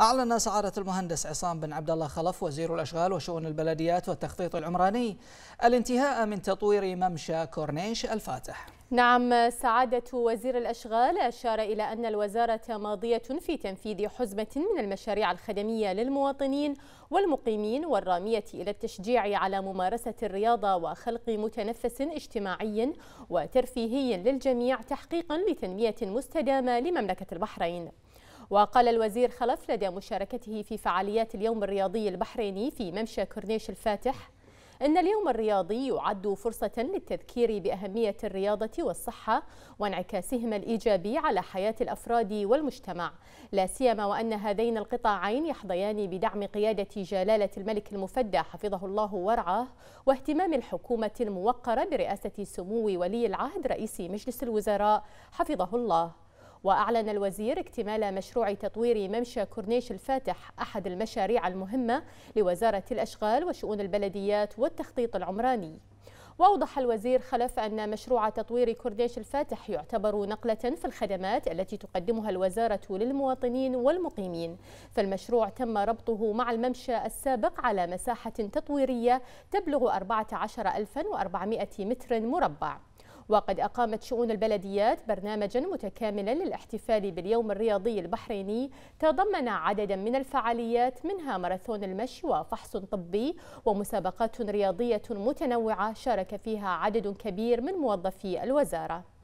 أعلن سعادة المهندس عصام بن عبد الله خلف وزير الأشغال وشؤون البلديات والتخطيط العمراني الانتهاء من تطوير ممشى كورنيش الفاتح نعم سعادة وزير الأشغال أشار إلى أن الوزارة ماضية في تنفيذ حزمة من المشاريع الخدمية للمواطنين والمقيمين والرامية إلى التشجيع على ممارسة الرياضة وخلق متنفس اجتماعي وترفيهي للجميع تحقيقا لتنمية مستدامة لمملكة البحرين وقال الوزير خلف لدى مشاركته في فعاليات اليوم الرياضي البحريني في ممشى كورنيش الفاتح إن اليوم الرياضي يعد فرصة للتذكير بأهمية الرياضة والصحة وانعكاسهما الإيجابي على حياة الأفراد والمجتمع لا سيما وأن هذين القطاعين يحظيان بدعم قيادة جلالة الملك المفدى حفظه الله ورعاه واهتمام الحكومة الموقرة برئاسة سمو ولي العهد رئيس مجلس الوزراء حفظه الله وأعلن الوزير اكتمال مشروع تطوير ممشى كورنيش الفاتح أحد المشاريع المهمة لوزارة الأشغال وشؤون البلديات والتخطيط العمراني وأوضح الوزير خلف أن مشروع تطوير كورنيش الفاتح يعتبر نقلة في الخدمات التي تقدمها الوزارة للمواطنين والمقيمين فالمشروع تم ربطه مع الممشى السابق على مساحة تطويرية تبلغ 14400 متر مربع وقد أقامت شؤون البلديات برنامجا متكاملا للاحتفال باليوم الرياضي البحريني تضمن عددا من الفعاليات منها ماراثون المشي وفحص طبي ومسابقات رياضية متنوعة شارك فيها عدد كبير من موظفي الوزارة